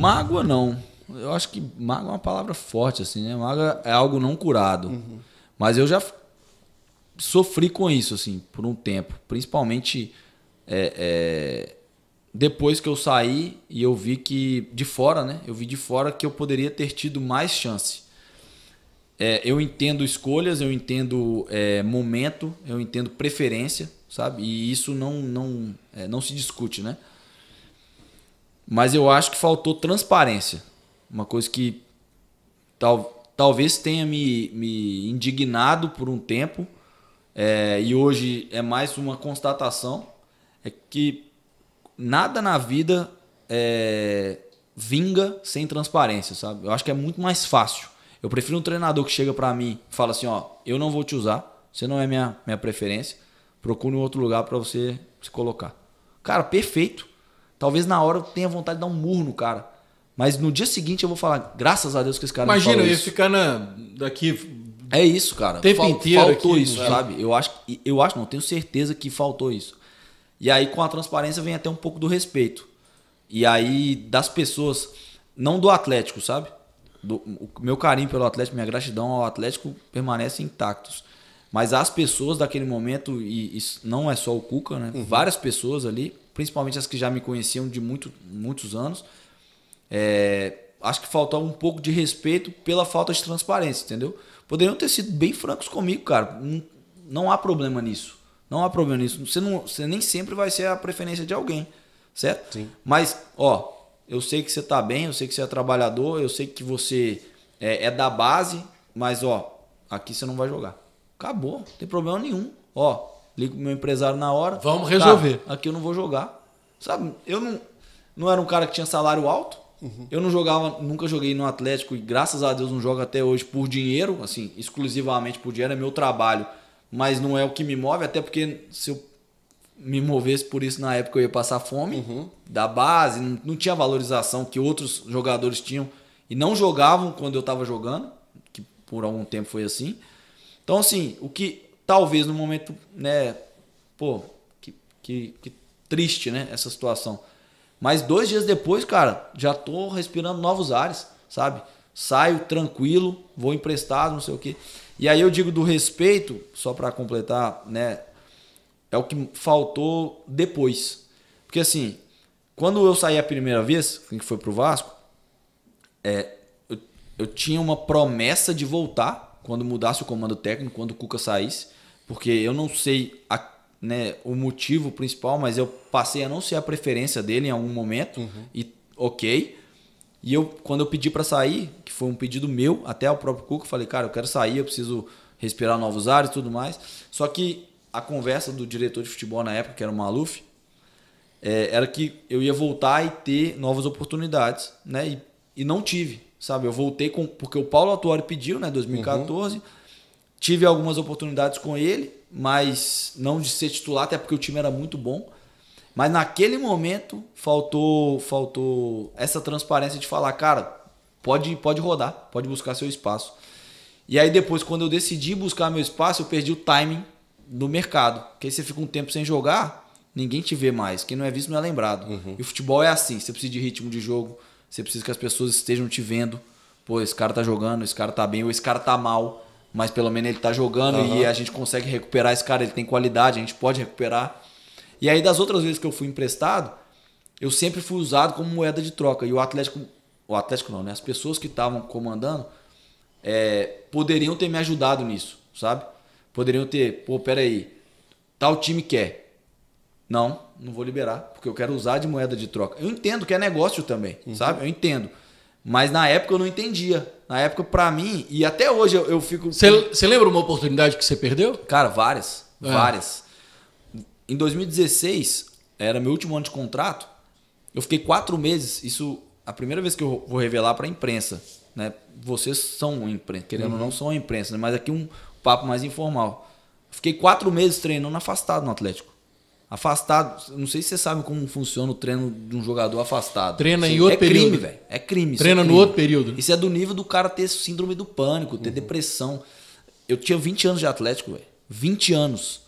Mágoa não. Eu acho que mágoa é uma palavra forte, assim, né? Mágoa é algo não curado. Uhum. Mas eu já sofri com isso, assim, por um tempo. Principalmente é, é, depois que eu saí e eu vi que, de fora, né? Eu vi de fora que eu poderia ter tido mais chance. É, eu entendo escolhas, eu entendo é, momento, eu entendo preferência, sabe? E isso não, não, é, não se discute, né? Mas eu acho que faltou transparência. Uma coisa que tal, talvez tenha me, me indignado por um tempo. É, e hoje é mais uma constatação. É que nada na vida é, vinga sem transparência, sabe? Eu acho que é muito mais fácil. Eu prefiro um treinador que chega para mim e fala assim, ó, eu não vou te usar, você não é minha, minha preferência, procure um outro lugar para você se colocar. Cara, perfeito. Talvez na hora eu tenha vontade de dar um murro no cara. Mas no dia seguinte eu vou falar, graças a Deus que esse cara Imagina, Imagina, eu ia ficar na, daqui... É isso, cara. Tempo Fal, inteiro faltou aqui, isso, velho. Né? sabe? Eu acho, eu acho, não tenho certeza que faltou isso. E aí com a transparência vem até um pouco do respeito. E aí das pessoas, não do Atlético, sabe? Do, o meu carinho pelo Atlético, minha gratidão ao Atlético permanece intactos. Mas as pessoas daquele momento, e, e não é só o Cuca, né? Uhum. Várias pessoas ali principalmente as que já me conheciam de muito, muitos anos. É, acho que faltou um pouco de respeito pela falta de transparência, entendeu? Poderiam ter sido bem francos comigo, cara. Não, não há problema nisso. Não há problema nisso. Você, não, você nem sempre vai ser a preferência de alguém, certo? Sim. Mas, ó, eu sei que você tá bem, eu sei que você é trabalhador, eu sei que você é, é da base, mas, ó, aqui você não vai jogar. Acabou, não tem problema nenhum. Ó, ligo pro meu empresário na hora. Vamos resolver. aqui eu não vou jogar. Sabe, eu não, não era um cara que tinha salário alto. Uhum. Eu não jogava, nunca joguei no Atlético e graças a Deus não jogo até hoje por dinheiro, assim, exclusivamente por dinheiro, é meu trabalho, mas não é o que me move, até porque se eu me movesse por isso na época eu ia passar fome uhum. da base, não, não, tinha valorização que outros jogadores tinham e não jogavam quando eu estava jogando, que por algum tempo foi assim. Então, assim, o que Talvez no momento, né? Pô, que, que, que triste, né? Essa situação. Mas dois dias depois, cara, já tô respirando novos ares, sabe? Saio tranquilo, vou emprestado, não sei o quê. E aí eu digo do respeito, só para completar, né? É o que faltou depois. Porque assim, quando eu saí a primeira vez, que foi pro Vasco, é, eu, eu tinha uma promessa de voltar quando mudasse o comando técnico, quando o Cuca saísse porque eu não sei a, né, o motivo principal, mas eu passei a não ser a preferência dele em algum momento, uhum. e ok. E eu, quando eu pedi para sair, que foi um pedido meu, até o próprio Cuca, falei, cara, eu quero sair, eu preciso respirar novos ares e tudo mais. Só que a conversa do diretor de futebol na época, que era o Maluf, é, era que eu ia voltar e ter novas oportunidades, né? E, e não tive, sabe? Eu voltei com porque o Paulo Atuari pediu, né? 2014. Uhum. Tive algumas oportunidades com ele, mas não de ser titular, até porque o time era muito bom. Mas naquele momento faltou faltou essa transparência de falar, cara, pode pode rodar, pode buscar seu espaço. E aí depois quando eu decidi buscar meu espaço, eu perdi o timing do mercado. Porque aí você fica um tempo sem jogar, ninguém te vê mais, quem não é visto não é lembrado. Uhum. E o futebol é assim, você precisa de ritmo de jogo, você precisa que as pessoas estejam te vendo. Pô, esse cara tá jogando, esse cara tá bem ou esse cara tá mal mas pelo menos ele tá jogando uhum. e a gente consegue recuperar esse cara, ele tem qualidade, a gente pode recuperar. E aí das outras vezes que eu fui emprestado, eu sempre fui usado como moeda de troca. E o Atlético, o Atlético não, né? As pessoas que estavam comandando é, poderiam ter me ajudado nisso, sabe? Poderiam ter, pô, peraí, tal time quer. Não, não vou liberar, porque eu quero usar de moeda de troca. Eu entendo que é negócio também, uhum. sabe? Eu entendo. Mas na época eu não entendia. Na época, para mim, e até hoje eu, eu fico. Você lembra uma oportunidade que você perdeu? Cara, várias. É. Várias. Em 2016, era meu último ano de contrato. Eu fiquei quatro meses. Isso, a primeira vez que eu vou revelar para a imprensa. Né? Vocês são imprensa, querendo ou não, uhum. são a imprensa, né? mas aqui um papo mais informal. Fiquei quatro meses treinando afastado no Atlético. Afastado, não sei se você sabe como funciona o treino de um jogador afastado. Treina assim, em outro é período. Crime, é crime, é Treina é crime. no outro período. Isso é do nível do cara ter síndrome do pânico, ter uhum. depressão. Eu tinha 20 anos de Atlético, velho. 20 anos.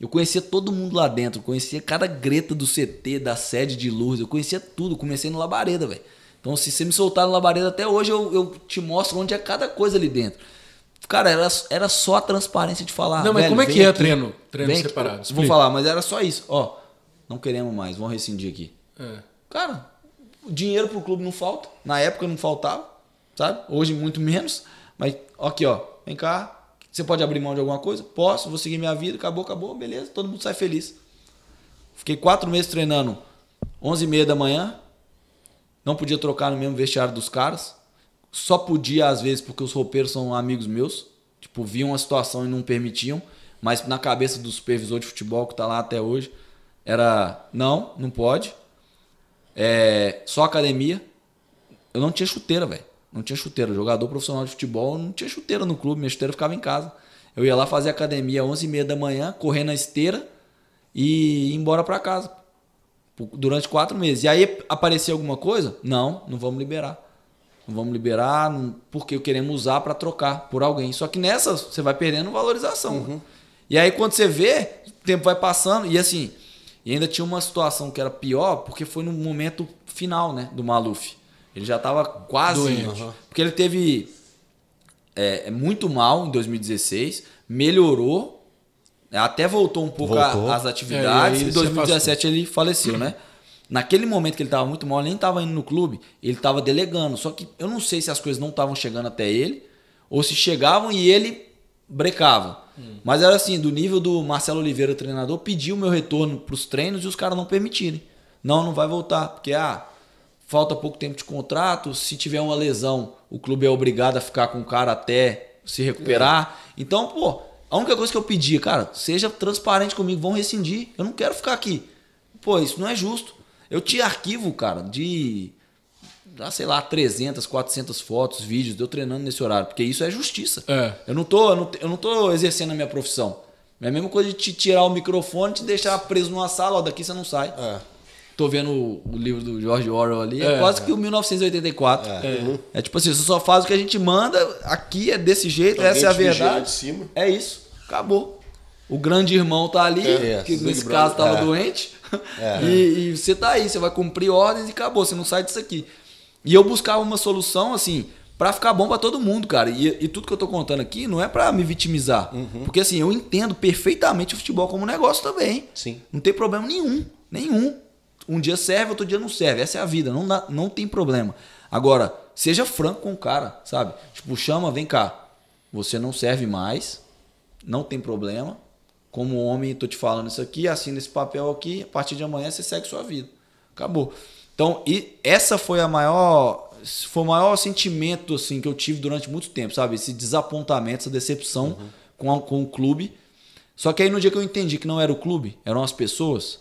Eu conhecia todo mundo lá dentro, conhecia cada greta do CT, da sede de luz, eu conhecia tudo, comecei no Labareda, velho. Então, se você me soltar no Labareda até hoje, eu, eu te mostro onde é cada coisa ali dentro. Cara, era, era só a transparência de falar. Não, mas como é que é aqui, treino? Treino separado. vou falar, mas era só isso. Ó, não queremos mais, vamos rescindir aqui. É. Cara, dinheiro pro clube não falta. Na época não faltava, sabe? Hoje muito menos. Mas aqui, ó, vem cá. Você pode abrir mão de alguma coisa? Posso, vou seguir minha vida, acabou, acabou, beleza, todo mundo sai feliz. Fiquei quatro meses treinando, 11 e meia da manhã. Não podia trocar no mesmo vestiário dos caras só podia às vezes porque os roupeiros são amigos meus, tipo, viam a situação e não permitiam, mas na cabeça do supervisor de futebol que tá lá até hoje, era não, não pode. É, só academia. Eu não tinha chuteira, velho. Não tinha chuteira. Jogador profissional de futebol, não tinha chuteira no clube, minha chuteira ficava em casa. Eu ia lá fazer academia às 11h30 da manhã, correr na esteira e ir embora para casa. Durante quatro meses. E aí aparecia alguma coisa? Não, não vamos liberar não vamos liberar, não, porque queremos usar para trocar por alguém. Só que nessas você vai perdendo valorização. Uhum. E aí quando você vê, o tempo vai passando e assim, e ainda tinha uma situação que era pior, porque foi no momento final, né, do Maluf. Ele já estava quase Doente. Uhum. porque ele teve é, é muito mal em 2016, melhorou, até voltou um pouco as é, atividades. É, em 2017 ele faleceu, uhum. né? Naquele momento que ele estava muito mal, ele nem estava indo no clube, ele estava delegando. Só que eu não sei se as coisas não estavam chegando até ele, ou se chegavam e ele brecava. Hum. Mas era assim, do nível do Marcelo Oliveira, treinador, pediu meu retorno para os treinos e os caras não permitirem. Não, não vai voltar, porque ah, falta pouco tempo de contrato, se tiver uma lesão, o clube é obrigado a ficar com o cara até se recuperar. É. Então, pô, a única coisa que eu pedi, cara, seja transparente comigo, vão rescindir, eu não quero ficar aqui. Pô, isso não é justo. Eu tinha arquivo, cara, de, sei lá, 300, 400 fotos, vídeos de eu treinando nesse horário, porque isso é justiça. É. Eu, não tô, eu, não, eu não tô exercendo a minha profissão. É a mesma coisa de te tirar o microfone e te deixar preso numa sala, ó, daqui você não sai. É. Tô vendo o, o livro do George Orwell ali, é, é quase é. que o 1984. É. é. é. tipo assim, você só faz o que a gente manda, aqui é desse jeito, essa é a verdade. cima. É isso, acabou. O grande irmão tá ali, é. que nesse Brother. caso estava doente. É. E, e, você tá aí, você vai cumprir ordens e acabou, você não sai disso aqui. E eu buscava uma solução, assim, para ficar bom para todo mundo, cara. E, e, tudo que eu tô contando aqui não é para me vitimizar. Uhum. Porque, assim, eu entendo perfeitamente o futebol como negócio também. Sim. Não tem problema nenhum. Nenhum. Um dia serve, outro dia não serve. Essa é a vida, não, dá, não tem problema. Agora, seja franco com o cara, sabe? Tipo, chama, vem cá. Você não serve mais, não tem problema como homem, tô te falando isso aqui, assina esse papel aqui, a partir de amanhã você segue sua vida. Acabou. Então, e essa foi a maior, foi o maior sentimento assim que eu tive durante muito tempo, sabe? Esse desapontamento, essa decepção uhum. com, a, com o clube. Só que aí no dia que eu entendi que não era o clube, eram as pessoas,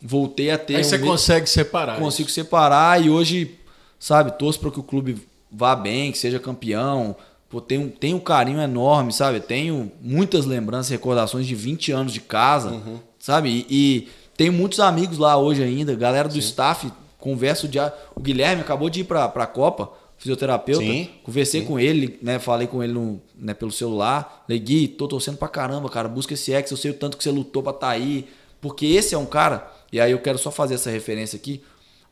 voltei a ter. Aí você consegue separar. Consigo isso. separar e hoje, sabe, torço para que o clube vá bem, que seja campeão, pô, tenho, tenho um carinho enorme, sabe? Tenho muitas lembranças, recordações de 20 anos de casa, uhum. sabe? E, e, tenho muitos amigos lá hoje ainda, galera do Sim. staff, converso de. O Guilherme acabou de ir pra, pra Copa, fisioterapeuta. Sim. Conversei Sim. com ele, né? Falei com ele no, né, pelo celular. Legui, tô torcendo pra caramba, cara. Busca esse ex, eu sei o tanto que você lutou pra tá aí. Porque esse é um cara, e aí eu quero só fazer essa referência aqui.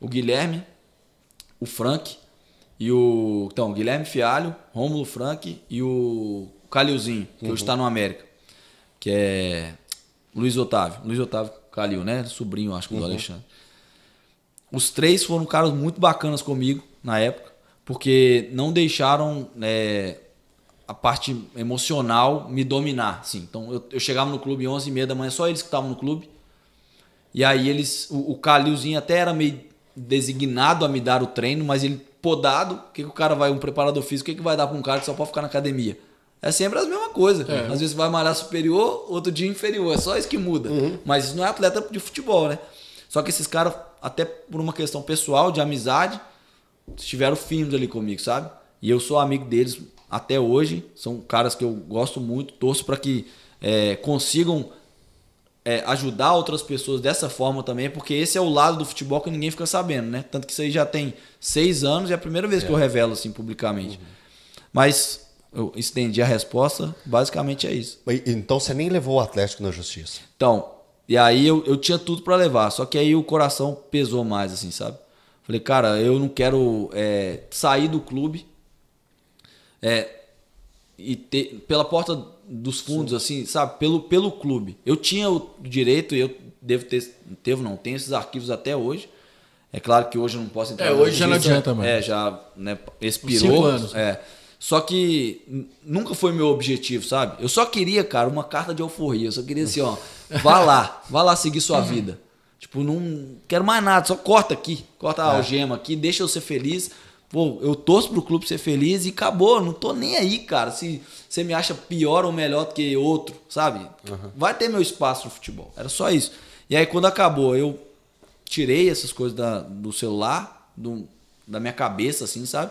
O Guilherme, o Frank, e o. Então, Guilherme Fialho, Rômulo Frank e o Calilzinho, que uhum. hoje está no América. Que é. Luiz Otávio. Luiz Otávio Calil, né? Sobrinho, acho que uhum. do Alexandre. Os três foram caras muito bacanas comigo na época, porque não deixaram é, a parte emocional me dominar. Assim. Então eu, eu chegava no clube 11 e meia da manhã, só eles que estavam no clube. E aí eles. O, o Calilzinho até era meio designado a me dar o treino, mas ele podado, o que, que o cara vai, um preparador físico, o que, que vai dar para um cara que só pode ficar na academia? É sempre a mesma coisa. É. Às vezes vai malhar superior, outro dia inferior. É só isso que muda. Uhum. Mas isso não é atleta de futebol, né? Só que esses caras, até por uma questão pessoal, de amizade, estiveram firmes ali comigo, sabe? E eu sou amigo deles até hoje. São caras que eu gosto muito. Torço para que é, consigam é, ajudar outras pessoas dessa forma também, porque esse é o lado do futebol que ninguém fica sabendo, né? Tanto que isso aí já tem seis anos e é a primeira vez é. que eu é. revelo assim publicamente. Uhum. Mas eu estendi a resposta, basicamente é isso. Então você nem levou o Atlético na justiça? Então, e aí eu, eu tinha tudo para levar, só que aí o coração pesou mais, assim, sabe? Falei, cara, eu não quero é, sair do clube. É, e ter, pela porta dos fundos, Sim. assim, sabe? Pelo, pelo clube. Eu tinha o direito, eu devo ter, devo não, tenho esses arquivos até hoje. É claro que hoje eu não posso entrar. É, hoje já não adianta mano. É, já né, expirou. Cinco anos. É. Só que nunca foi meu objetivo, sabe? Eu só queria, cara, uma carta de alforria. Eu só queria assim, ó, vá lá, vá lá seguir sua uhum. vida. Tipo, não quero mais nada, só corta aqui, corta a é. algema aqui, deixa eu ser feliz. Pô, eu torço pro clube ser feliz e acabou. Não tô nem aí, cara. Se você me acha pior ou melhor do que outro, sabe? Uhum. Vai ter meu espaço no futebol. Era só isso. E aí, quando acabou, eu tirei essas coisas da, do celular, do, da minha cabeça, assim, sabe?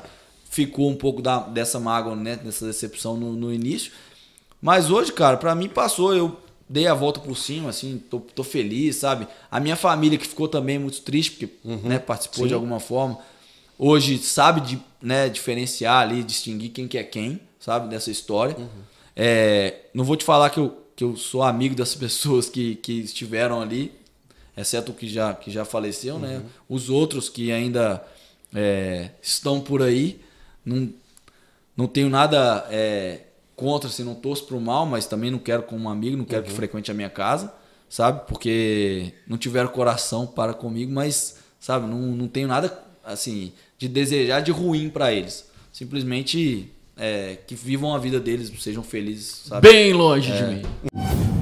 Ficou um pouco da, dessa mágoa, né? Dessa decepção no, no início. Mas hoje, cara, para mim passou. Eu dei a volta por cima, assim, tô, tô, feliz, sabe? A minha família que ficou também muito triste, porque uhum, né, participou sim. de alguma forma hoje sabe de, né, diferenciar ali, distinguir quem que é quem, sabe, dessa história. Uhum. É, não vou te falar que eu, que eu sou amigo das pessoas que, que estiveram ali, exceto o que já, que já faleceu, né? uhum. né? Os outros que ainda é, estão por aí, não, não tenho nada é, contra, assim, não torço pro mal, mas também não quero como amigo, não quero uhum. que frequente a minha casa, sabe? Porque não tiveram coração para comigo, mas, sabe, não, não tenho nada assim, de desejar de ruim para eles. Simplesmente é, que vivam a vida deles, sejam felizes, sabe? Bem longe é. de mim.